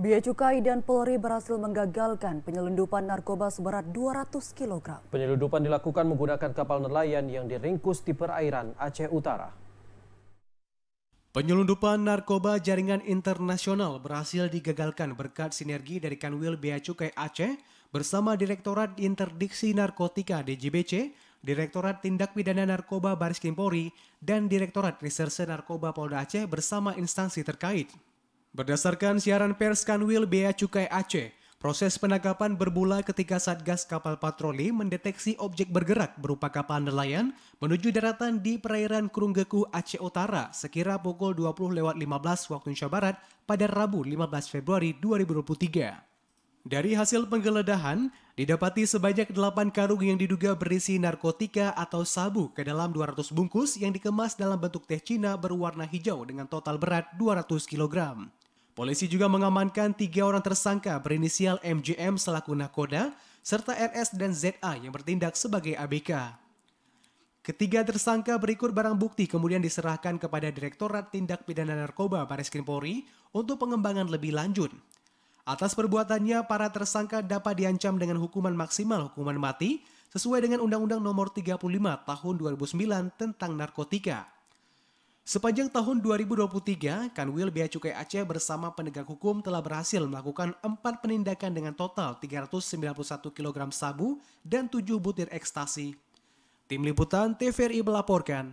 Bia Cukai dan Polri berhasil menggagalkan penyelundupan narkoba seberat 200 kg. Penyelundupan dilakukan menggunakan kapal nelayan yang diringkus di perairan Aceh Utara. Penyelundupan narkoba jaringan internasional berhasil digagalkan berkat sinergi dari Kanwil Bea Cukai Aceh bersama Direktorat Interdiksi Narkotika DJBC, Direktorat Tindak Pidana Narkoba Baris Krimpori, dan Direktorat Reserse Narkoba Polda Aceh bersama instansi terkait. Berdasarkan siaran pers Kanwil Bea Cukai Aceh, proses penangkapan bermula ketika Satgas Kapal Patroli mendeteksi objek bergerak berupa kapal nelayan menuju daratan di perairan Kurunggeku Aceh Utara sekira pukul 20.15 waktu Indonesia Barat pada Rabu 15 Februari 2023. Dari hasil penggeledahan, didapati sebanyak 8 karung yang diduga berisi narkotika atau sabu ke dalam 200 bungkus yang dikemas dalam bentuk teh Cina berwarna hijau dengan total berat 200 kilogram. Polisi juga mengamankan tiga orang tersangka berinisial MJM selaku nakoda, serta RS dan ZA yang bertindak sebagai ABK. Ketiga tersangka berikut barang bukti kemudian diserahkan kepada Direktorat Tindak Pidana Narkoba Baris Krim Polri untuk pengembangan lebih lanjut. Atas perbuatannya, para tersangka dapat diancam dengan hukuman maksimal hukuman mati sesuai dengan Undang-Undang Nomor 35 Tahun 2009 tentang Narkotika. Sepanjang tahun 2023, Kanwil Bea Cukai Aceh bersama penegak hukum telah berhasil melakukan empat penindakan dengan total 391 kg sabu dan 7 butir ekstasi. Tim Liputan TVRI melaporkan.